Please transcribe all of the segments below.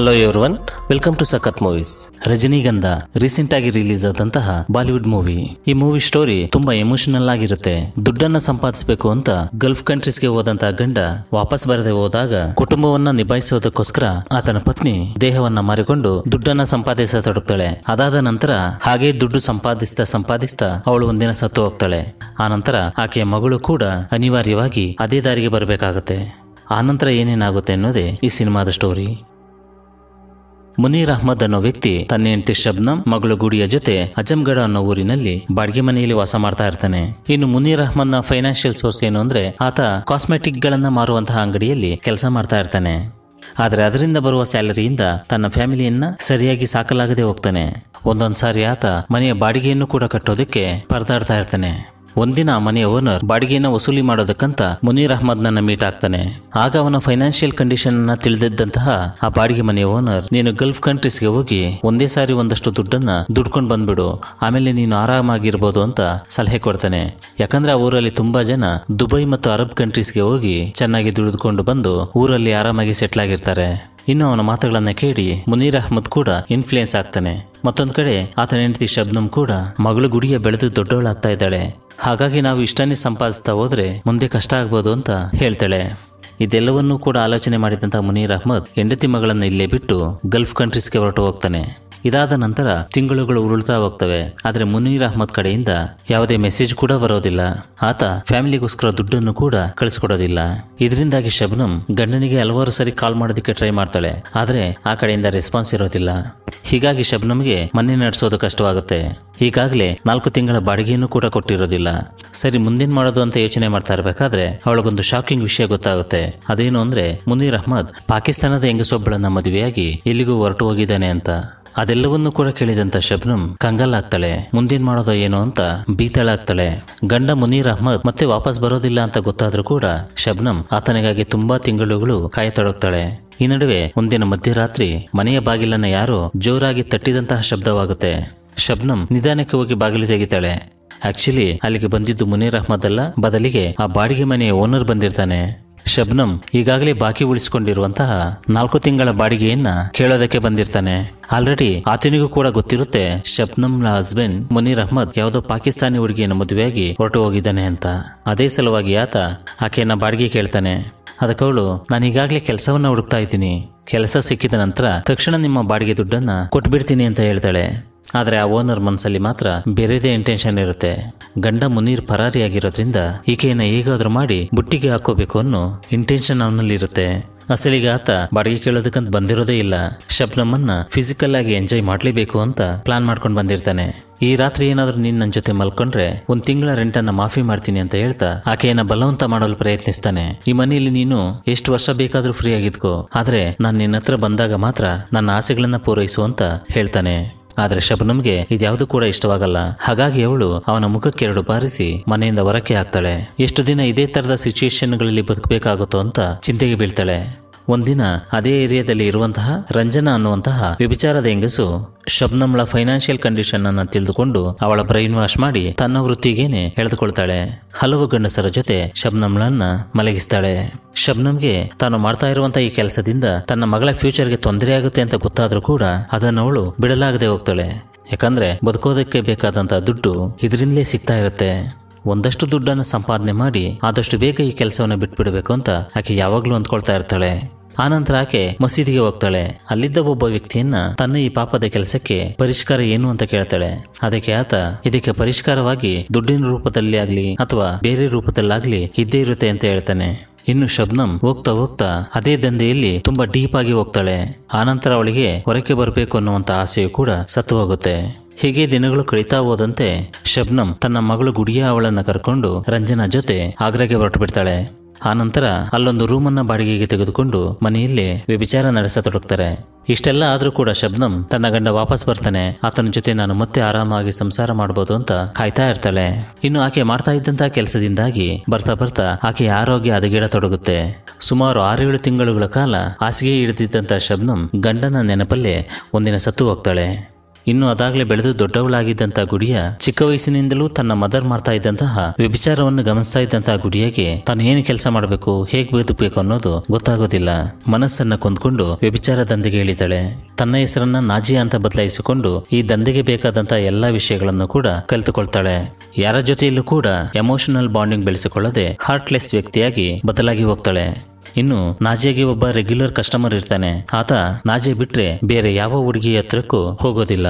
hello everyone welcome to Sakath movies Rajnigandha recent ಆಗಿ release ಆದಂತಹ Bollywood movie ಈ ಮೂವಿ ಸ್ಟೋರಿ ತುಂಬಾ ಎಮೋಷನಲ್ ಆಗಿರುತ್ತೆ ದುಡ್ಡನ್ನ ಸಂಪಾದಿಸಬೇಕು ಅಂತ ಗಲ್ಫ್ ಕಂಟ್ರೀಸ್ ಗೆ ಹೋದಂತಹ ಗಂಡ ವಾಪಸ್ ಬರದೆ ಹೋದಾಗ ಕುಟುಂಬವನ್ನ ನಿಭಾಯಿಸುವುದಕ್ಕೋಸ್ಕರ ಆತನ ಪತ್ನಿ ದೇಹವನ್ನ ಮಾರಿಕೊಂಡು ದುಡ್ಡನ್ನ ತೊಡಗ್ತಾಳೆ ಅದಾದ ನಂತರ ಹಾಗೆ ದುಡ್ಡು ಸಂಪಾದಿಸ್ತಾ ಸಂಪಾದಿಸ್ತಾ ಅವಳು ಒಂದಿನ ಸತ್ತು ಹೋಗ್ತಾಳೆ ಆ ನಂತರ ಆಕೆಯ ಮಗಳು ಕೂಡ ಅನಿವಾರ್ಯವಾಗಿ ಅದೇ ದಾರಿಗೆ ಬರಬೇಕಾಗುತ್ತೆ ಆನಂತರ ಏನೇನಾಗುತ್ತೆ ಅನ್ನೋದೇ ಈ ಸಿನಿಮಾದ ಸ್ಟೋರಿ ಮುನೀರ್ ಅಹ್ಮದ್ ಅನ್ನೋ ವ್ಯಕ್ತಿ ತನ್ನ ಹೆಂಡತಿ ಶಬ್ನಂ ಮಗಳು ಗುಡಿಯ ಜೊತೆ ಅಜಂಗಢ ಅನ್ನೋ ಊರಿನಲ್ಲಿ ಬಾಡಿಗೆ ಮನೆಯಲ್ಲಿ ವಾಸ ಮಾಡ್ತಾ ಇರ್ತಾನೆ ಇನ್ನು ಮುನೀರ್ ಅಹಮದ್ ನ ಫೈನಾನ್ಷಿಯಲ್ ಸೋರ್ಸ್ ಏನು ಅಂದ್ರೆ ಆತ ಕಾಸ್ಮೆಟಿಕ್ ಗಳನ್ನ ಮಾರುವಂತಹ ಅಂಗಡಿಯಲ್ಲಿ ಕೆಲಸ ಮಾಡ್ತಾ ಇರ್ತಾನೆ ಆದರೆ ಅದರಿಂದ ಬರುವ ಸ್ಯಾಲರಿಯಿಂದ ತನ್ನ ಫ್ಯಾಮಿಲಿಯನ್ನ ಸರಿಯಾಗಿ ಸಾಕಲಾಗದೆ ಹೋಗ್ತಾನೆ ಒಂದೊಂದು ಸಾರಿ ಆತ ಮನೆಯ ಬಾಡಿಗೆಯನ್ನು ಕೂಡ ಕಟ್ಟೋದಕ್ಕೆ ಪರದಾಡ್ತಾ ಇರ್ತಾನೆ ಒಂದಿನ ಮನೆಯ ಓನರ್ ಬಾಡಿಗೆನ ವಸೂಲಿ ಮಾಡೋದಕ್ಕಂತ ಮುನೀರ್ ನನ್ನ ಮೀಟ್ ಆಗ್ತಾನೆ ಆಗ ಅವನ ಫೈನಾನ್ಷಿಯಲ್ ಕಂಡೀಷನ್ ಅನ್ನ ತಿಳಿದಿದ್ದಂತಹ ಆ ಬಾಡಿಗೆ ಮನೆಯ ಓನರ್ ನೀನು ಗಲ್ಫ್ ಕಂಟ್ರೀಸ್ಗೆ ಹೋಗಿ ಒಂದೇ ಸಾರಿ ಒಂದಷ್ಟು ದುಡ್ಡನ್ನ ದುಡ್ಕೊಂಡು ಬಂದ್ಬಿಡು ಆಮೇಲೆ ನೀನು ಆರಾಮಾಗಿರ್ಬೋದು ಅಂತ ಸಲಹೆ ಕೊಡ್ತಾನೆ ಯಾಕಂದ್ರೆ ಆ ಊರಲ್ಲಿ ತುಂಬಾ ಜನ ದುಬೈ ಮತ್ತು ಅರಬ್ ಕಂಟ್ರೀಸ್ಗೆ ಹೋಗಿ ಚೆನ್ನಾಗಿ ದುಡಿದುಕೊಂಡು ಬಂದು ಊರಲ್ಲಿ ಆರಾಮಾಗಿ ಸೆಟ್ಲ್ ಆಗಿರ್ತಾರೆ ಇನ್ನು ಅವನ ಮಾತುಗಳನ್ನು ಕೇಳಿ ಮುನೀರ್ ಅಹಮದ್ ಕೂಡ ಇನ್ಫ್ಲುಯೆನ್ಸ್ ಆಗ್ತಾನೆ ಮತ್ತೊಂದು ಕಡೆ ಆತನ ಹೆಂಡತಿ ಶಬ್ನಂ ಕೂಡ ಮಗಳು ಗುಡಿಯ ಬೆಳೆದು ದೊಡ್ಡವಳಾಗ್ತಾ ಇದ್ದಾಳೆ ಹಾಗಾಗಿ ನಾವು ಇಷ್ಟನ್ನೇ ಸಂಪಾದಿಸ್ತಾ ಹೋದ್ರೆ ಮುಂದೆ ಕಷ್ಟ ಆಗ್ಬೋದು ಅಂತ ಹೇಳ್ತಾಳೆ ಇದೆಲ್ಲವನ್ನೂ ಕೂಡ ಆಲೋಚನೆ ಮಾಡಿದಂತಹ ಮುನೀರ್ ಅಹಮದ್ ಹೆಂಡತಿ ಮಗಳನ್ನು ಇಲ್ಲೇ ಬಿಟ್ಟು ಗಲ್ಫ್ ಕಂಟ್ರೀಸ್ಗೆ ಹೊರಟು ಹೋಗ್ತಾನೆ ಇದಾದ ನಂತರ ತಿಂಗಳುಗಳು ಉರುಳ್ತಾ ಹೋಗ್ತವೆ ಆದರೆ ಮುನೀರ್ ಅಹ್ಮದ್ ಕಡೆಯಿಂದ ಯಾವುದೇ ಮೆಸೇಜ್ ಕೂಡ ಬರೋದಿಲ್ಲ ಆತ ಫ್ಯಾಮಿಲಿಗೋಸ್ಕರ ದುಡ್ಡನ್ನು ಕೂಡ ಕಳಿಸ್ಕೊಡೋದಿಲ್ಲ ಇದರಿಂದಾಗಿ ಶಬನಂ ಗಂಡನಿಗೆ ಹಲವಾರು ಸರಿ ಕಾಲ್ ಮಾಡೋದಕ್ಕೆ ಟ್ರೈ ಮಾಡ್ತಾಳೆ ಆದರೆ ಆ ಕಡೆಯಿಂದ ರೆಸ್ಪಾನ್ಸ್ ಇರೋದಿಲ್ಲ ಹೀಗಾಗಿ ಶಬನಮ್ಗೆ ಮನೆ ನಡೆಸೋದು ಕಷ್ಟವಾಗುತ್ತೆ ಈಗಾಗಲೇ ನಾಲ್ಕು ತಿಂಗಳ ಬಾಡಿಗೆಯನ್ನು ಕೂಡ ಕೊಟ್ಟಿರೋದಿಲ್ಲ ಸರಿ ಮುಂದಿನ ಮಾಡೋದು ಅಂತ ಯೋಚನೆ ಮಾಡ್ತಾ ಇರಬೇಕಾದ್ರೆ ಅವಳಗೊಂದು ಶಾಕಿಂಗ್ ವಿಷಯ ಗೊತ್ತಾಗುತ್ತೆ ಅದೇನು ಅಂದ್ರೆ ಮುನೀರ್ ಅಹ್ಮದ್ ಪಾಕಿಸ್ತಾನದ ಹೆಂಗಸೊಬ್ಬಳನ್ನ ಮದುವೆಯಾಗಿ ಎಲ್ಲಿಗೂ ಹೊರಟು ಹೋಗಿದ್ದಾನೆ ಅಂತ ಅದೆಲ್ಲವನ್ನೂ ಕೂಡ ಕೇಳಿದಂತ ಶಬ್ನಂ ಕಂಗಲ್ಲಾಗ್ತಾಳೆ ಮುಂದಿನ ಮಾಡೋದೋ ಏನೋ ಅಂತ ಬೀತಳಾಗ್ತಾಳೆ ಗಂಡ ಮುನೀರ್ ಅಹ್ಮದ್ ಮತ್ತೆ ವಾಪಸ್ ಬರೋದಿಲ್ಲ ಅಂತ ಗೊತ್ತಾದ್ರೂ ಕೂಡ ಶಬ್ನಂ ಆತನಿಗಾಗಿ ತುಂಬಾ ತಿಂಗಳುಗಳು ಕಾಯತೊಡಗ್ತಾಳೆ ಈ ನಡುವೆ ಮುಂದಿನ ಮಧ್ಯರಾತ್ರಿ ಮನೆಯ ಬಾಗಿಲನ್ನ ಯಾರೋ ಜೋರಾಗಿ ತಟ್ಟಿದಂತಹ ಶಬ್ದವಾಗುತ್ತೆ ಶಬ್ನಂ ನಿಧಾನಕ್ಕೆ ಹೋಗಿ ಬಾಗಿಲು ತೆಗಿತಾಳೆ ಆಕ್ಚುಲಿ ಅಲ್ಲಿಗೆ ಬಂದಿದ್ದು ಮುನೀರ್ ಅಹ್ಮದ್ ಅಲ್ಲ ಬದಲಿಗೆ ಆ ಬಾಡಿಗೆ ಮನೆಯ ಓನರ್ ಬಂದಿರ್ತಾನೆ ಶಬ್ನಮ್ ಈಗಾಗಲೇ ಬಾಕಿ ಉಳಿಸಿಕೊಂಡಿರುವಂತಹ ನಾಲ್ಕು ತಿಂಗಳ ಬಾಡಿಗೆಯನ್ನ ಕೇಳೋದಕ್ಕೆ ಬಂದಿರ್ತಾನೆ ಆಲ್ರೆಡಿ ಆತನಿಗೂ ಕೂಡ ಗೊತ್ತಿರುತ್ತೆ ಶಬ್ನಮ್ನ ಹಸ್ಬೆಂಡ್ ಮುನೀರ್ ಅಹ್ಮದ್ ಯಾವುದೋ ಪಾಕಿಸ್ತಾನಿ ಹುಡುಗಿಯನ್ನು ಮದುವೆಯಾಗಿ ಹೊರಟು ಹೋಗಿದ್ದಾನೆ ಅಂತ ಅದೇ ಸಲುವಾಗಿ ಆತ ಆಕೆಯನ್ನ ಬಾಡಿಗೆ ಕೇಳ್ತಾನೆ ಅದಕ್ಕವಳು ನಾನು ಈಗಾಗಲೇ ಕೆಲಸವನ್ನ ಹುಡುಕ್ತಾ ಇದ್ದೀನಿ ಕೆಲಸ ಸಿಕ್ಕಿದ ನಂತರ ತಕ್ಷಣ ನಿಮ್ಮ ಬಾಡಿಗೆ ದುಡ್ಡನ್ನ ಕೊಟ್ಬಿಡ್ತೀನಿ ಅಂತ ಹೇಳ್ತಾಳೆ ಆದರೆ ಆ ಓನರ್ ಮನಸ್ಸಲ್ಲಿ ಮಾತ್ರ ಬೇರೆದೇ ಇಂಟೆನ್ಷನ್ ಇರುತ್ತೆ ಗಂಡ ಮುನೀರ್ ಪರಾರಿಯಾಗಿರೋದ್ರಿಂದ ಈಕೆಯನ್ನು ಹೇಗಾದರೂ ಮಾಡಿ ಬುಟ್ಟಿಗೆ ಹಾಕೋಬೇಕು ಅನ್ನೋ ಇಂಟೆನ್ಷನ್ ಅವನಲ್ಲಿರುತ್ತೆ ಅಸಲಿಗೆ ಆತ ಬಾಡಿಗೆ ಕೇಳೋದಕ್ಕಂತ ಬಂದಿರೋದೇ ಇಲ್ಲ ಶಬ್ನಮ್ಮನ್ನು ಫಿಸಿಕಲ್ ಆಗಿ ಎಂಜಾಯ್ ಮಾಡಲೇಬೇಕು ಅಂತ ಪ್ಲಾನ್ ಮಾಡ್ಕೊಂಡು ಬಂದಿರ್ತಾನೆ ಈ ರಾತ್ರಿ ಏನಾದರೂ ನೀನು ನನ್ನ ಜೊತೆ ಮಲ್ಕೊಂಡ್ರೆ ಒಂದು ತಿಂಗಳ ರೆಂಟನ್ನು ಮಾಫಿ ಮಾಡ್ತೀನಿ ಅಂತ ಹೇಳ್ತಾ ಆಕೆಯನ್ನು ಬಲವಂತ ಮಾಡಲು ಪ್ರಯತ್ನಿಸ್ತಾನೆ ಈ ಮನೆಯಲ್ಲಿ ನೀನು ಎಷ್ಟು ವರ್ಷ ಬೇಕಾದರೂ ಫ್ರೀ ಆಗಿದ್ಕೋ ಆದರೆ ನಾನು ನಿನ್ನ ಬಂದಾಗ ಮಾತ್ರ ನನ್ನ ಆಸೆಗಳನ್ನು ಪೂರೈಸು ಅಂತ ಹೇಳ್ತಾನೆ ಆದರೆ ಶಬನಮ್ಗೆ ಇದ್ಯಾವುದು ಕೂಡ ಇಷ್ಟವಾಗಲ್ಲ ಹಾಗಾಗಿ ಅವಳು ಅವನ ಮುಖಕ್ಕೆ ಎರಡು ಬಾರಿಸಿ ಮನೆಯಿಂದ ಹೊರಕ್ಕೆ ಹಾಕ್ತಾಳೆ ಎಷ್ಟು ದಿನ ಇದೇ ತರದ ಸಿಚುಯೇಷನ್ಗಳಲ್ಲಿ ಬದುಕಬೇಕಾಗುತ್ತೋ ಅಂತ ಚಿಂತೆಗೆ ಬೀಳ್ತಾಳೆ ಒಂದಿನ ಅದೇ ಏರಿಯಾದಲ್ಲಿ ಇರುವಂತಹ ರಂಜನಾ ಅನ್ನುವಂತಹ ವ್ಯಭಿಚಾರದ ಹೆಂಗಸು ಶಬ್ನಮ್ಳ ಫೈನಾನ್ಷಿಯಲ್ ಕಂಡೀಷನ್ ಅನ್ನ ತಿಳಿದುಕೊಂಡು ಅವಳ ಬ್ರೈನ್ ವಾಶ್ ಮಾಡಿ ತನ್ನ ವೃತ್ತಿಗೇನೆ ಎಳೆದುಕೊಳ್ತಾಳೆ ಹಲವು ಗಂಡಸರ ಜೊತೆ ಶಬ್ನಮ್ಳನ್ನ ಮಲಗಿಸ್ತಾಳೆ ಶಬ್ನಮ್ಗೆ ತಾನು ಮಾಡ್ತಾ ಇರುವಂತಹ ಈ ಕೆಲಸದಿಂದ ತನ್ನ ಮಗಳ ಫ್ಯೂಚರ್ಗೆ ತೊಂದರೆ ಆಗುತ್ತೆ ಅಂತ ಗೊತ್ತಾದ್ರೂ ಕೂಡ ಅದನ್ನು ಅವಳು ಬಿಡಲಾಗದೆ ಹೋಗ್ತಾಳೆ ಯಾಕಂದ್ರೆ ಬದುಕೋದಕ್ಕೆ ಬೇಕಾದಂತಹ ದುಡ್ಡು ಇದರಿಂದಲೇ ಸಿಗ್ತಾ ಇರುತ್ತೆ ಒಂದಷ್ಟು ದುಡ್ಡನ್ನು ಸಂಪಾದನೆ ಮಾಡಿ ಆದಷ್ಟು ಬೇಗ ಈ ಕೆಲಸವನ್ನು ಬಿಟ್ಬಿಡಬೇಕು ಅಂತ ಆಕೆ ಯಾವಾಗಲೂ ಅಂದ್ಕೊಳ್ತಾ ಇರ್ತಾಳೆ ಆನಂತರ ಆಕೆ ಮಸೀದಿಗೆ ಹೋಗ್ತಾಳೆ ಅಲ್ಲಿದ್ದ ಒಬ್ಬ ವ್ಯಕ್ತಿಯನ್ನ ತನ್ನ ಈ ಪಾಪದ ಕೆಲಸಕ್ಕೆ ಪರಿಷ್ಕಾರ ಏನು ಅಂತ ಕೇಳ್ತಾಳೆ ಅದಕ್ಕೆ ಆತ ಇದಕ್ಕೆ ಪರಿಷ್ಕಾರವಾಗಿ ದುಡ್ಡಿನ ರೂಪದಲ್ಲಿ ಆಗ್ಲಿ ಅಥವಾ ಬೇರೆ ರೂಪದಲ್ಲಾಗ್ಲಿ ಇದ್ದೇ ಇರುತ್ತೆ ಅಂತ ಹೇಳ್ತಾನೆ ಇನ್ನು ಶಬ್ನಂ ಹೋಗ್ತಾ ಹೋಗ್ತಾ ಅದೇ ದಂಧೆಯಲ್ಲಿ ತುಂಬಾ ಡೀಪ್ ಆಗಿ ಹೋಗ್ತಾಳೆ ಆನಂತರ ಅವಳಿಗೆ ಹೊರಕ್ಕೆ ಬರಬೇಕು ಅನ್ನುವಂತ ಆಸೆಯು ಕೂಡ ಸತ್ತು ಹೋಗುತ್ತೆ ಹೀಗೆ ದಿನಗಳು ಕಳೀತಾ ಹೋದಂತೆ ಶಬ್ನಂ ತನ್ನ ಮಗಳು ಗುಡಿಯ ಅವಳನ್ನ ಕರ್ಕೊಂಡು ರಂಜನಾ ಜೊತೆ ಆಗ್ರಾಗೆ ಹೊರಟು ಬಿಡ್ತಾಳೆ ಆ ನಂತರ ಅಲ್ಲೊಂದು ಅನ್ನ ಬಾಡಿಗೆಗೆ ತೆಗೆದುಕೊಂಡು ಮನೆಯಲ್ಲಿ ವ್ಯಭಿಚಾರ ನಡೆಸತೊಡಗ್ತಾರೆ ಇಷ್ಟೆಲ್ಲ ಆದರೂ ಕೂಡ ಶಬ್ನಂ ತನ್ನ ಗಂಡ ವಾಪಸ್ ಬರ್ತಾನೆ ಆತನ ಜೊತೆ ನಾನು ಮತ್ತೆ ಆರಾಮಾಗಿ ಸಂಸಾರ ಮಾಡಬಹುದು ಅಂತ ಕಾಯ್ತಾ ಇರ್ತಾಳೆ ಇನ್ನು ಆಕೆ ಮಾಡ್ತಾ ಇದ್ದಂತಹ ಕೆಲಸದಿಂದಾಗಿ ಬರ್ತಾ ಬರ್ತಾ ಆಕೆಯ ಆರೋಗ್ಯ ತೊಡಗುತ್ತೆ ಸುಮಾರು ಆರೇಳು ತಿಂಗಳುಗಳ ಕಾಲ ಹಾಸಿಗೆ ಹಿಡಿದಿದ್ದಂತಹ ಶಬ್ನಂ ಗಂಡನ ನೆನಪಲ್ಲೇ ಒಂದಿನ ಸತ್ತು ಹೋಗ್ತಾಳೆ ಇನ್ನು ಅದಾಗಲೇ ಬೆಳೆದು ದೊಡ್ಡವಳಾಗಿದ್ದಂತಹ ಗುಡಿಯ ಚಿಕ್ಕ ವಯಸ್ಸಿನಿಂದಲೂ ತನ್ನ ಮದರ್ ಮಾಡ್ತಾ ಇದ್ದಂತಹ ವ್ಯಭಿಚಾರವನ್ನು ಗಮನಿಸ್ತಾ ಇದ್ದಂತಹ ಗುಡಿಯಾಗೆ ತಾನು ಏನು ಕೆಲಸ ಮಾಡಬೇಕು ಹೇಗೆ ಬದುಕಬೇಕು ಅನ್ನೋದು ಗೊತ್ತಾಗೋದಿಲ್ಲ ಮನಸ್ಸನ್ನ ಕೊಂದ್ಕೊಂಡು ವ್ಯಭಿಚಾರ ದಂಧೆಗೆ ಇಳಿತಾಳೆ ತನ್ನ ಹೆಸರನ್ನ ನಾಜಿಯಾ ಅಂತ ಬದಲಾಯಿಸಿಕೊಂಡು ಈ ದಂಧೆಗೆ ಬೇಕಾದಂತಹ ಎಲ್ಲಾ ವಿಷಯಗಳನ್ನು ಕೂಡ ಕಲಿತುಕೊಳ್ತಾಳೆ ಯಾರ ಜೊತೆಯಲ್ಲೂ ಕೂಡ ಎಮೋಷನಲ್ ಬಾಂಡಿಂಗ್ ಬೆಳೆಸಿಕೊಳ್ಳದೆ ಹಾರ್ಟ್ಲೆಸ್ ವ್ಯಕ್ತಿಯಾಗಿ ಬದಲಾಗಿ ಹೋಗ್ತಾಳೆ ಇನ್ನು ನಾಜಿಯಾಗೆ ಒಬ್ಬ ರೆಗ್ಯುಲರ್ ಕಸ್ಟಮರ್ ಇರ್ತಾನೆ ಆತ ನಾಜೆ ಬಿಟ್ರೆ ಬೇರೆ ಯಾವ ಹುಡುಗಿ ಹತ್ರಕ್ಕೂ ಹೋಗೋದಿಲ್ಲ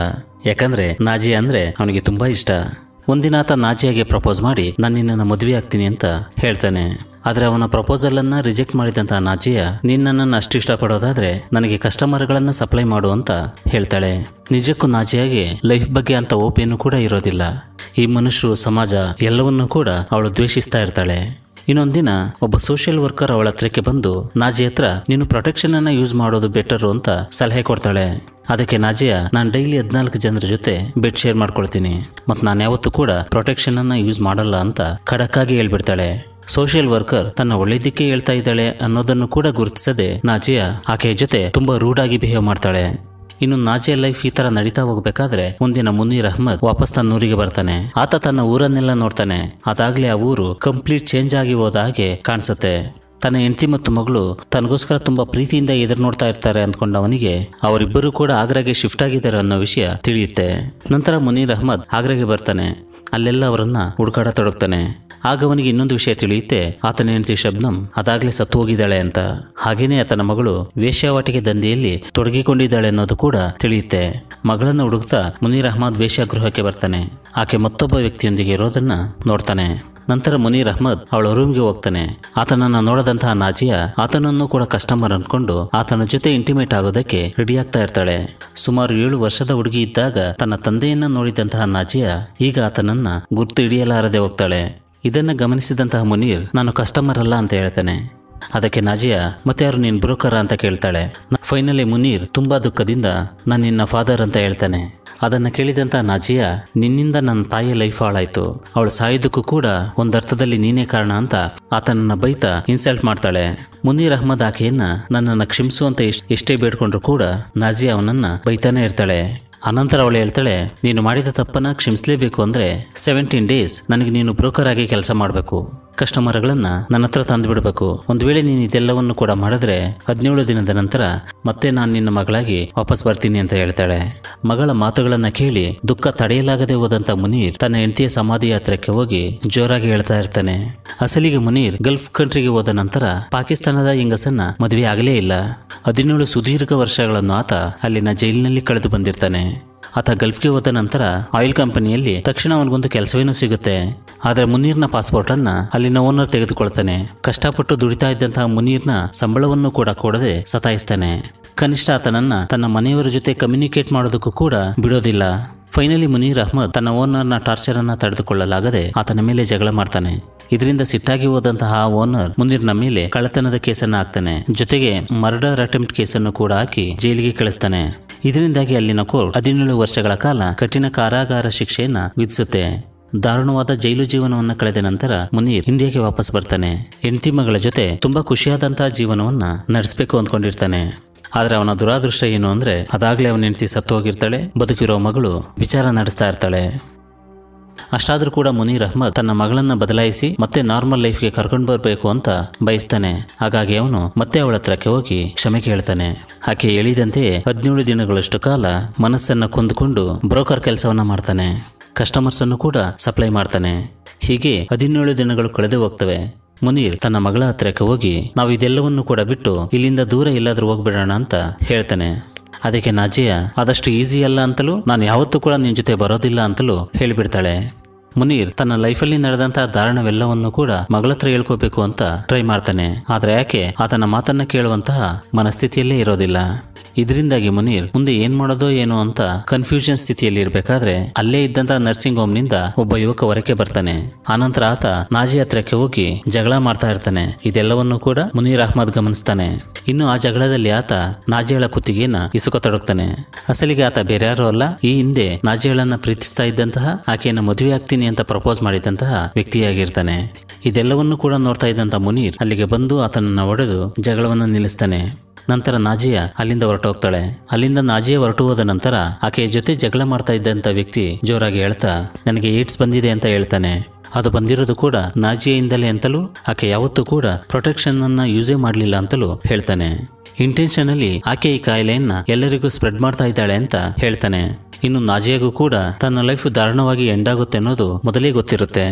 ಯಾಕಂದ್ರೆ ನಾಜೆ ಅಂದ್ರೆ ಅವನಿಗೆ ತುಂಬಾ ಇಷ್ಟ ಒಂದಿನ ಆತ ನಾಜಿಯಾಗೆ ಪ್ರಪೋಸ್ ಮಾಡಿ ನಾನು ನಿನ್ನನ್ನು ಮದುವೆ ಆಗ್ತೀನಿ ಅಂತ ಹೇಳ್ತಾನೆ ಆದರೆ ಅವನ ಪ್ರಪೋಸಲನ್ನು ರಿಜೆಕ್ಟ್ ಮಾಡಿದಂತಹ ನಾಜಿಯಾ ನಿನ್ನನ್ನು ಅಷ್ಟು ಇಷ್ಟಪಡೋದಾದ್ರೆ ನನಗೆ ಕಸ್ಟಮರ್ಗಳನ್ನು ಸಪ್ಲೈ ಮಾಡು ಅಂತ ಹೇಳ್ತಾಳೆ ನಿಜಕ್ಕೂ ನಾಜಿಯಾಗೆ ಲೈಫ್ ಬಗ್ಗೆ ಅಂತ ಓಪೇನು ಕೂಡ ಇರೋದಿಲ್ಲ ಈ ಮನುಷ್ಯರು ಸಮಾಜ ಎಲ್ಲವನ್ನೂ ಕೂಡ ಅವಳು ದ್ವೇಷಿಸ್ತಾ ಇರ್ತಾಳೆ ಇನ್ನೊಂದ್ ದಿನ ಒಬ್ಬ ಸೋಷಿಯಲ್ ವರ್ಕರ್ ಅವಳ ಹತ್ರಕ್ಕೆ ಬಂದು ನಾಜಿ ಹತ್ರ ನೀನು ಪ್ರೊಟೆಕ್ಷನ್ ಅನ್ನ ಯೂಸ್ ಮಾಡೋದು ಬೆಟರು ಅಂತ ಸಲಹೆ ಕೊಡ್ತಾಳೆ ಅದಕ್ಕೆ ನಾಜಿಯಾ ನಾನು ಡೈಲಿ ಹದಿನಾಲ್ಕು ಜನರ ಜೊತೆ ಬೆಡ್ ಶೇರ್ ಮಾಡ್ಕೊಳ್ತೀನಿ ಮತ್ತು ನಾನು ಯಾವತ್ತೂ ಕೂಡ ಪ್ರೊಟೆಕ್ಷನ್ ಅನ್ನ ಯೂಸ್ ಮಾಡಲ್ಲ ಅಂತ ಆಗಿ ಹೇಳ್ಬಿಡ್ತಾಳೆ ಸೋಷಿಯಲ್ ವರ್ಕರ್ ತನ್ನ ಒಳ್ಳೇದಕ್ಕೆ ಹೇಳ್ತಾ ಇದ್ದಾಳೆ ಅನ್ನೋದನ್ನು ಕೂಡ ಗುರುತಿಸದೆ ನಾಜಿಯಾ ಆಕೆಯ ಜೊತೆ ತುಂಬಾ ರೂಡ್ ಆಗಿ ಬಿಹೇವ್ ಮಾಡ್ತಾಳೆ ಇನ್ನು ನಾಜೆ ಲೈಫ್ ಈ ತರ ನಡೀತಾ ಹೋಗ್ಬೇಕಾದ್ರೆ ಒಂದಿನ ಮುನೀರ್ ಅಹ್ಮದ್ ವಾಪಸ್ ತನ್ನ ಊರಿಗೆ ಬರ್ತಾನೆ ಆತ ತನ್ನ ಊರನ್ನೆಲ್ಲ ನೋಡ್ತಾನೆ ಅದಾಗ್ಲೇ ಆ ಊರು ಕಂಪ್ಲೀಟ್ ಚೇಂಜ್ ಆಗಿ ಹೋದ ಹಾಗೆ ಕಾಣಿಸುತ್ತೆ ತನ್ನ ಹೆಂಡತಿ ಮತ್ತು ಮಗಳು ತನಗೋಸ್ಕರ ತುಂಬಾ ಪ್ರೀತಿಯಿಂದ ಎದುರು ನೋಡ್ತಾ ಇರ್ತಾರೆ ಅಂದ್ಕೊಂಡವನಿಗೆ ಅವರಿಬ್ಬರು ಕೂಡ ಆಗ್ರಾಗೆ ಶಿಫ್ಟ್ ಆಗಿದ್ದಾರೆ ಅನ್ನೋ ವಿಷಯ ತಿಳಿಯುತ್ತೆ ನಂತರ ಮುನೀರ್ ಅಹಮದ್ ಆಗ್ರಾಗೆ ಬರ್ತಾನೆ ಅಲ್ಲೆಲ್ಲ ಅವರನ್ನ ತೊಡಗ್ತಾನೆ ಆಗ ಅವನಿಗೆ ಇನ್ನೊಂದು ವಿಷಯ ತಿಳಿಯುತ್ತೆ ಆತನ ಹೆಂಡತಿ ಶಬ್ನಂ ಅದಾಗಲೇ ಸತ್ತು ಹೋಗಿದ್ದಾಳೆ ಅಂತ ಹಾಗೇನೆ ಆತನ ಮಗಳು ವೇಶ್ಯಾವಾಟಿಕೆ ದಂಧೆಯಲ್ಲಿ ತೊಡಗಿಕೊಂಡಿದ್ದಾಳೆ ಅನ್ನೋದು ಕೂಡ ತಿಳಿಯುತ್ತೆ ಮಗಳನ್ನು ಹುಡುಕ್ತಾ ಮುನೀರ್ ಅಹಮದ್ ಗೃಹಕ್ಕೆ ಬರ್ತಾನೆ ಆಕೆ ಮತ್ತೊಬ್ಬ ವ್ಯಕ್ತಿಯೊಂದಿಗೆ ಇರೋದನ್ನ ನೋಡ್ತಾನೆ ನಂತರ ಮುನೀರ್ ಅಹ್ಮದ್ ಅವಳ ರೂಮ್ಗೆ ಹೋಗ್ತಾನೆ ಆತನನ್ನ ನೋಡದಂತಹ ನಾಜಿಯಾ ಆತನನ್ನು ಕೂಡ ಕಸ್ಟಮರ್ ಅನ್ಕೊಂಡು ಆತನ ಜೊತೆ ಇಂಟಿಮೇಟ್ ಆಗೋದಕ್ಕೆ ರೆಡಿ ಆಗ್ತಾ ಇರ್ತಾಳೆ ಸುಮಾರು ಏಳು ವರ್ಷದ ಹುಡುಗಿ ಇದ್ದಾಗ ತನ್ನ ತಂದೆಯನ್ನ ನೋಡಿದಂತಹ ನಾಜಿಯಾ ಈಗ ಆತನನ್ನ ಗುರ್ತು ಹಿಡಿಯಲಾರದೆ ಹೋಗ್ತಾಳೆ ಇದನ್ನ ಗಮನಿಸಿದಂತಹ ಮುನೀರ್ ನಾನು ಕಸ್ಟಮರ್ ಅಲ್ಲ ಅಂತ ಹೇಳ್ತಾನೆ ಅದಕ್ಕೆ ನಾಜಿಯಾ ಮತ್ತೆ ಯಾರು ನೀನು ಬ್ರೋಕರ್ ಅಂತ ಕೇಳ್ತಾಳೆ ಫೈನಲಿ ಮುನೀರ್ ತುಂಬಾ ದುಃಖದಿಂದ ನಾನು ನಿನ್ನ ಫಾದರ್ ಅಂತ ಹೇಳ್ತಾನೆ ಅದನ್ನು ಕೇಳಿದಂಥ ನಾಜಿಯಾ ನಿನ್ನಿಂದ ನನ್ನ ತಾಯಿಯ ಲೈಫ್ ಹಾಳಾಯ್ತು ಅವಳು ಸಾಯೋದಕ್ಕೂ ಕೂಡ ಒಂದರ್ಥದಲ್ಲಿ ನೀನೇ ಕಾರಣ ಅಂತ ಆತನನ್ನ ಬೈತ ಇನ್ಸಲ್ಟ್ ಮಾಡ್ತಾಳೆ ಮುನೀರ್ ಅಹ್ಮದ್ ಆಕೆಯನ್ನು ನನ್ನನ್ನು ಅಂತ ಎಷ್ಟೇ ಬೇಡ್ಕೊಂಡ್ರು ಕೂಡ ನಾಜಿಯಾ ಅವನನ್ನ ಬೈತಾನೆ ಇರ್ತಾಳೆ ಅನಂತರ ಅವಳು ಹೇಳ್ತಾಳೆ ನೀನು ಮಾಡಿದ ತಪ್ಪನ್ನ ಕ್ಷಮಿಸಲೇಬೇಕು ಅಂದರೆ ಸೆವೆಂಟೀನ್ ಡೇಸ್ ನನಗೆ ನೀನು ಬ್ರೋಕರ್ ಆಗಿ ಕೆಲಸ ಮಾಡಬೇಕು ಕಸ್ಟಮರ್ಗಳನ್ನು ನನ್ನ ಹತ್ರ ತಂದು ಬಿಡಬೇಕು ಒಂದು ವೇಳೆ ನೀನು ಇದೆಲ್ಲವನ್ನು ಕೂಡ ಮಾಡಿದ್ರೆ ಹದಿನೇಳು ದಿನದ ನಂತರ ಮತ್ತೆ ನಾನು ನಿನ್ನ ಮಗಳಾಗಿ ವಾಪಸ್ ಬರ್ತೀನಿ ಅಂತ ಹೇಳ್ತಾಳೆ ಮಗಳ ಮಾತುಗಳನ್ನು ಕೇಳಿ ದುಃಖ ತಡೆಯಲಾಗದೆ ಹೋದಂಥ ಮುನೀರ್ ತನ್ನ ಹೆಂಡತಿಯ ಸಮಾಧಿ ಯಾತ್ರಕ್ಕೆ ಹೋಗಿ ಜೋರಾಗಿ ಹೇಳ್ತಾ ಇರ್ತಾನೆ ಅಸಲಿಗೆ ಮುನೀರ್ ಗಲ್ಫ್ ಕಂಟ್ರಿಗೆ ಹೋದ ನಂತರ ಪಾಕಿಸ್ತಾನದ ಹೆಂಗಸನ್ನ ಮದುವೆ ಆಗಲೇ ಇಲ್ಲ ಹದಿನೇಳು ಸುದೀರ್ಘ ವರ್ಷಗಳನ್ನು ಆತ ಅಲ್ಲಿನ ಜೈಲಿನಲ್ಲಿ ಕಳೆದು ಬಂದಿರ್ತಾನೆ ಆತ ಗಲ್ಫ್ಗೆ ಹೋದ ನಂತರ ಆಯಿಲ್ ಕಂಪನಿಯಲ್ಲಿ ತಕ್ಷಣ ಅವನಿಗೊಂದು ಕೆಲಸವೇನೂ ಸಿಗುತ್ತೆ ಆದರೆ ಮುನೀರ್ನ ಪಾಸ್ಪೋರ್ಟ್ ಅನ್ನ ಅಲ್ಲಿನ ಓನರ್ ತೆಗೆದುಕೊಳ್ತಾನೆ ಕಷ್ಟಪಟ್ಟು ದುಡಿತಾ ಇದ್ದಂತಹ ಮುನೀರ್ನ ಸಂಬಳವನ್ನು ಕೂಡ ಕೊಡದೆ ಸತಾಯಿಸ್ತಾನೆ ಕನಿಷ್ಠ ಆತನನ್ನ ತನ್ನ ಮನೆಯವರ ಜೊತೆ ಕಮ್ಯುನಿಕೇಟ್ ಮಾಡೋದಕ್ಕೂ ಕೂಡ ಬಿಡೋದಿಲ್ಲ ಫೈನಲಿ ಮುನೀರ್ ಅಹ್ಮದ್ ತನ್ನ ಓನರ್ನ ಟಾರ್ಚರ್ ಅನ್ನ ತಡೆದುಕೊಳ್ಳಲಾಗದೆ ಆತನ ಮೇಲೆ ಜಗಳ ಮಾಡ್ತಾನೆ ಇದರಿಂದ ಸಿಟ್ಟಾಗಿ ಹೋದಂತಹ ಓನರ್ ಮುನೀರ್ನ ಮೇಲೆ ಕಳ್ಳತನದ ಕೇಸನ್ನು ಹಾಕ್ತಾನೆ ಜೊತೆಗೆ ಮರ್ಡರ್ ಅಟೆಂಪ್ಟ್ ಕೇಸನ್ನು ಕೂಡ ಹಾಕಿ ಜೈಲಿಗೆ ಕಳಿಸ್ತಾನೆ ಇದರಿಂದಾಗಿ ಅಲ್ಲಿನ ಕೋರ್ಟ್ ಹದಿನೇಳು ವರ್ಷಗಳ ಕಾಲ ಕಠಿಣ ಕಾರಾಗಾರ ಶಿಕ್ಷೆಯನ್ನ ವಿಧಿಸುತ್ತೆ ದಾರುಣವಾದ ಜೈಲು ಜೀವನವನ್ನು ಕಳೆದ ನಂತರ ಮುನೀರ್ ಇಂಡಿಯಾಗೆ ವಾಪಸ್ ಬರ್ತಾನೆ ಹೆಂಡತಿ ಮಗಳ ಜೊತೆ ತುಂಬಾ ಖುಷಿಯಾದಂತಹ ಜೀವನವನ್ನ ನಡೆಸಬೇಕು ಅಂದ್ಕೊಂಡಿರ್ತಾನೆ ಆದರೆ ಅವನ ದುರಾದೃಷ್ಟ ಏನು ಅಂದ್ರೆ ಅದಾಗ್ಲೇ ಅವನ ಹೆಂಡತಿ ಸತ್ತು ಹೋಗಿರ್ತಾಳೆ ಬದುಕಿರೋ ಮಗಳು ವಿಚಾರ ನಡೆಸ್ತಾ ಇರ್ತಾಳೆ ಅಷ್ಟಾದರೂ ಕೂಡ ಮುನೀರ್ ಅಹ್ಮದ್ ತನ್ನ ಮಗಳನ್ನ ಬದಲಾಯಿಸಿ ಮತ್ತೆ ನಾರ್ಮಲ್ ಲೈಫ್ಗೆ ಕರ್ಕೊಂಡು ಬರಬೇಕು ಅಂತ ಬಯಸ್ತಾನೆ ಹಾಗಾಗಿ ಅವನು ಮತ್ತೆ ಅವಳ ಹತ್ರಕ್ಕೆ ಹೋಗಿ ಕ್ಷಮೆ ಕೇಳ್ತಾನೆ ಆಕೆ ಹೇಳಿದಂತೆ ಹದಿನೇಳು ದಿನಗಳಷ್ಟು ಕಾಲ ಮನಸ್ಸನ್ನು ಕೊಂದುಕೊಂಡು ಬ್ರೋಕರ್ ಕೆಲಸವನ್ನ ಮಾಡ್ತಾನೆ ಕಸ್ಟಮರ್ಸ್ ಅನ್ನು ಕೂಡ ಸಪ್ಲೈ ಮಾಡ್ತಾನೆ ಹೀಗೆ ಹದಿನೇಳು ದಿನಗಳು ಕಳೆದು ಹೋಗ್ತವೆ ಮುನೀರ್ ತನ್ನ ಮಗಳ ಹತ್ರಕ್ಕೆ ಹೋಗಿ ನಾವು ಇದೆಲ್ಲವನ್ನು ಕೂಡ ಬಿಟ್ಟು ಇಲ್ಲಿಂದ ದೂರ ಎಲ್ಲಾದರೂ ಹೋಗ್ಬಿಡೋಣ ಅಂತ ಹೇಳ್ತಾನೆ ಅದಕ್ಕೆ ನಜಿಯಾ ಆದಷ್ಟು ಈಸಿ ಅಲ್ಲ ಅಂತಲೂ ನಾನು ಯಾವತ್ತೂ ಕೂಡ ನಿನ್ನ ಜೊತೆ ಬರೋದಿಲ್ಲ ಅಂತಲೂ ಹೇಳಿಬಿಡ್ತಾಳೆ ಮುನೀರ್ ತನ್ನ ಲೈಫಲ್ಲಿ ನಡೆದಂತಹ ದಾರಣವೆಲ್ಲವನ್ನೂ ಕೂಡ ಮಗಳತ್ರ ಹೇಳ್ಕೋಬೇಕು ಅಂತ ಟ್ರೈ ಮಾಡ್ತಾನೆ ಆದ್ರೆ ಯಾಕೆ ಆತನ ಮಾತನ್ನ ಕೇಳುವಂತಹ ಮನಸ್ಥಿತಿಯಲ್ಲೇ ಇರೋದಿಲ್ಲ ಇದರಿಂದಾಗಿ ಮುನೀರ್ ಮುಂದೆ ಏನ್ ಮಾಡೋದೋ ಏನೋ ಅಂತ ಕನ್ಫ್ಯೂಷನ್ ಸ್ಥಿತಿಯಲ್ಲಿ ಇರಬೇಕಾದ್ರೆ ಅಲ್ಲೇ ಇದ್ದಂತಹ ನರ್ಸಿಂಗ್ ಹೋಮ್ ನಿಂದ ಒಬ್ಬ ಯುವಕ ಹೊರಕೆ ಬರ್ತಾನೆ ಆನಂತರ ಆತ ನಾಜಿ ಹತ್ರಕ್ಕೆ ಹೋಗಿ ಜಗಳ ಮಾಡ್ತಾ ಇರ್ತಾನೆ ಇದೆಲ್ಲವನ್ನೂ ಕೂಡ ಮುನೀರ್ ಅಹ್ಮದ್ ಗಮನಿಸ್ತಾನೆ ಇನ್ನು ಆ ಜಗಳದಲ್ಲಿ ಆತ ನಾಜಿಗಳ ಕುತ್ತಿಗೆಯನ್ನ ಇಸುಕ ತೊಡಗ್ತಾನೆ ಅಸಲಿಗೆ ಆತ ಬೇರೆ ಅಲ್ಲ ಈ ಹಿಂದೆ ನಾಜಿಗಳನ್ನ ಪ್ರೀತಿಸ್ತಾ ಇದ್ದಂತಹ ಆಕೆಯನ್ನು ಮದುವೆ ಆಗ್ತೀನಿ ಅಂತ ಪ್ರಪೋಸ್ ಮಾಡಿದಂತಹ ವ್ಯಕ್ತಿಯಾಗಿರ್ತಾನೆ ಇದೆಲ್ಲವನ್ನೂ ಕೂಡ ನೋಡ್ತಾ ಇದ್ದಂತ ಮುನೀರ್ ಅಲ್ಲಿಗೆ ಬಂದು ಆತನನ್ನು ಒಡೆದು ಜಗಳವನ್ನು ನಿಲ್ಲಿಸ್ತಾನೆ ನಂತರ ನಾಜಿಯಾ ಅಲ್ಲಿಂದ ಹೊರಟೋಗ್ತಾಳೆ ಅಲ್ಲಿಂದ ನಾಜಿಯಾ ಹೊರಟು ನಂತರ ಆಕೆಯ ಜೊತೆ ಜಗಳ ಮಾಡ್ತಾ ಇದ್ದಂತ ವ್ಯಕ್ತಿ ಜೋರಾಗಿ ಹೇಳ್ತಾ ನನಗೆ ಏಡ್ಸ್ ಬಂದಿದೆ ಅಂತ ಹೇಳ್ತಾನೆ ಅದು ಬಂದಿರೋದು ಕೂಡ ನಾಜಿಯಿಂದಲೇ ಅಂತಲೂ ಆಕೆ ಯಾವತ್ತೂ ಕೂಡ ಪ್ರೊಟೆಕ್ಷನ್ ಅನ್ನ ಯೂಸೇ ಮಾಡಲಿಲ್ಲ ಅಂತಲೂ ಹೇಳ್ತಾನೆ ಇಂಟೆನ್ಷನ್ ಅಲ್ಲಿ ಆಕೆ ಈ ಕಾಯಿಲೆಯನ್ನ ಎಲ್ಲರಿಗೂ ಸ್ಪ್ರೆಡ್ ಮಾಡ್ತಾ ಇದ್ದಾಳೆ ಅಂತ ಹೇಳ್ತಾನೆ ಇನ್ನು ನಾಜಿಯಾಗೂ ಕೂಡ ತನ್ನ ಲೈಫ್ ದಾರುಣವಾಗಿ ಎಂಡ್ ಆಗುತ್ತೆ ಅನ್ನೋದು ಮೊದಲೇ ಗೊತ್ತಿರುತ್ತೆ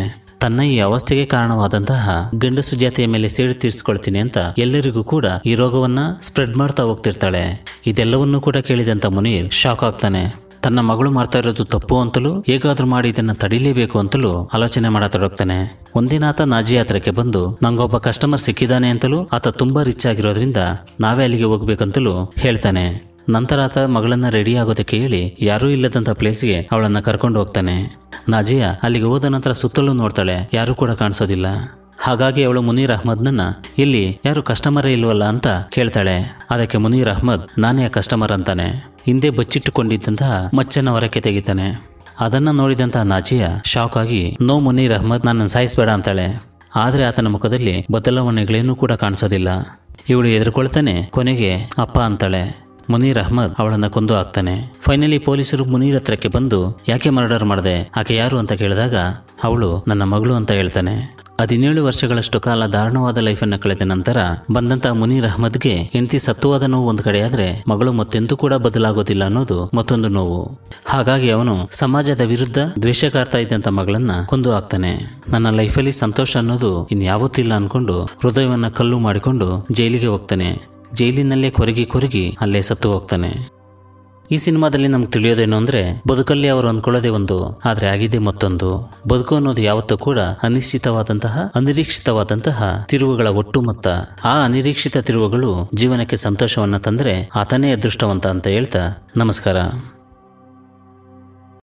ತನ್ನ ಈ ಅವಸ್ಥೆಗೆ ಕಾರಣವಾದಂತಹ ಗಂಡಸು ಜಾತಿಯ ಮೇಲೆ ಸೇಡು ತೀರಿಸಿಕೊಳ್ತೀನಿ ಅಂತ ಎಲ್ಲರಿಗೂ ಕೂಡ ಈ ರೋಗವನ್ನ ಸ್ಪ್ರೆಡ್ ಮಾಡ್ತಾ ಹೋಗ್ತಿರ್ತಾಳೆ ಇದೆಲ್ಲವನ್ನೂ ಕೂಡ ಕೇಳಿದಂತ ಮುನೀರ್ ಶಾಕ್ ಆಗ್ತಾನೆ ತನ್ನ ಮಗಳು ಮಾಡ್ತಾ ಇರೋದು ತಪ್ಪು ಅಂತಲೂ ಹೇಗಾದ್ರೂ ಮಾಡಿ ಇದನ್ನ ತಡಿಲೇಬೇಕು ಅಂತಲೂ ಆಲೋಚನೆ ಮಾಡತೊಡಗ್ತಾನೆ ಒಂದಿನ ಆತ ನಾಜಿ ಯಾತ್ರೆಗೆ ಬಂದು ನಂಗೊಬ್ಬ ಕಸ್ಟಮರ್ ಸಿಕ್ಕಿದ್ದಾನೆ ಅಂತಲೂ ಆತ ತುಂಬಾ ರಿಚ್ ಆಗಿರೋದ್ರಿಂದ ನಾವೇ ಅಲ್ಲಿಗೆ ಹೋಗ್ಬೇಕಂತಲೂ ಹೇಳ್ತಾನೆ ನಂತರ ಆತ ಮಗಳನ್ನು ರೆಡಿ ಆಗೋದಕ್ಕೆ ಹೇಳಿ ಯಾರೂ ಇಲ್ಲದಂಥ ಪ್ಲೇಸ್ಗೆ ಅವಳನ್ನು ಕರ್ಕೊಂಡು ಹೋಗ್ತಾನೆ ನಾಜಿಯ ಅಲ್ಲಿಗೆ ಹೋದ ನಂತರ ಸುತ್ತಲೂ ನೋಡ್ತಾಳೆ ಯಾರೂ ಕೂಡ ಕಾಣಿಸೋದಿಲ್ಲ ಹಾಗಾಗಿ ಅವಳು ಮುನೀರ್ ಅಹ್ಮದ್ನನ್ನ ಇಲ್ಲಿ ಯಾರು ಕಸ್ಟಮರೇ ಇಲ್ವಲ್ಲ ಅಂತ ಕೇಳ್ತಾಳೆ ಅದಕ್ಕೆ ಮುನೀರ್ ಅಹ್ಮದ್ ನಾನೇ ಕಸ್ಟಮರ್ ಅಂತಾನೆ ಹಿಂದೆ ಬಚ್ಚಿಟ್ಟುಕೊಂಡಿದ್ದಂತಹ ಮಚ್ಚನ ಹೊರಕ್ಕೆ ತೆಗಿತಾನೆ ಅದನ್ನು ನೋಡಿದಂತಹ ನಾಜಿಯ ಶಾಕ್ ಆಗಿ ನೋ ಮುನೀರ್ ಅಹ್ಮದ್ ನನ್ನನ್ನು ಸಾಯಿಸ್ಬೇಡ ಅಂತಾಳೆ ಆದರೆ ಆತನ ಮುಖದಲ್ಲಿ ಬದಲಾವಣೆಗಳೇನೂ ಕೂಡ ಕಾಣಿಸೋದಿಲ್ಲ ಇವಳು ಎದುರುಕೊಳ್ತಾನೆ ಕೊನೆಗೆ ಅಪ್ಪ ಅಂತಾಳೆ ಮುನೀರ್ ಅಹ್ಮದ್ ಅವಳನ್ನ ಕೊಂದು ಹಾಕ್ತಾನೆ ಫೈನಲಿ ಪೊಲೀಸರು ಮುನೀರ್ ಹತ್ರಕ್ಕೆ ಬಂದು ಯಾಕೆ ಮರ್ಡರ್ ಮಾಡಿದೆ ಆಕೆ ಯಾರು ಅಂತ ಕೇಳಿದಾಗ ಅವಳು ನನ್ನ ಮಗಳು ಅಂತ ಹೇಳ್ತಾನೆ ಹದಿನೇಳು ವರ್ಷಗಳಷ್ಟು ಕಾಲ ದಾರುಣವಾದ ಲೈಫನ್ನು ಕಳೆದ ನಂತರ ಬಂದಂತ ಮುನೀರ್ ಅಹಮದ್ಗೆ ಹೆಂಡತಿ ಸತ್ತುವಾದ ನೋವು ಒಂದು ಕಡೆಯಾದರೆ ಮಗಳು ಮತ್ತೆಂತೂ ಕೂಡ ಬದಲಾಗೋದಿಲ್ಲ ಅನ್ನೋದು ಮತ್ತೊಂದು ನೋವು ಹಾಗಾಗಿ ಅವನು ಸಮಾಜದ ವಿರುದ್ಧ ದ್ವೇಷ ಕಾರ್ತಾ ಇದ್ದಂತ ಮಗಳನ್ನ ಕೊಂದು ಹಾಕ್ತಾನೆ ನನ್ನ ಲೈಫಲ್ಲಿ ಸಂತೋಷ ಅನ್ನೋದು ಇನ್ಯಾವತ್ತಿಲ್ಲ ಅನ್ಕೊಂಡು ಹೃದಯವನ್ನ ಕಲ್ಲು ಮಾಡಿಕೊಂಡು ಜೈಲಿಗೆ ಹೋಗ್ತಾನೆ ಜೈಲಿನಲ್ಲೇ ಕೊರಗಿ ಕೊರಗಿ ಅಲ್ಲೇ ಸತ್ತು ಹೋಗ್ತಾನೆ ಈ ಸಿನಿಮಾದಲ್ಲಿ ನಮ್ಗೆ ತಿಳಿಯೋದೇನು ಅಂದರೆ ಬದುಕಲ್ಲಿ ಅವರು ಅಂದ್ಕೊಳ್ಳೋದೇ ಒಂದು ಆದರೆ ಆಗಿದೆ ಮತ್ತೊಂದು ಬದುಕು ಅನ್ನೋದು ಯಾವತ್ತೂ ಕೂಡ ಅನಿಶ್ಚಿತವಾದಂತಹ ಅನಿರೀಕ್ಷಿತವಾದಂತಹ ತಿರುವುಗಳ ಒಟ್ಟು ಮೊತ್ತ ಆ ಅನಿರೀಕ್ಷಿತ ತಿರುವುಗಳು ಜೀವನಕ್ಕೆ ಸಂತೋಷವನ್ನು ತಂದರೆ ಆತನೇ ಅದೃಷ್ಟವಂತ ಅಂತ ಹೇಳ್ತಾ ನಮಸ್ಕಾರ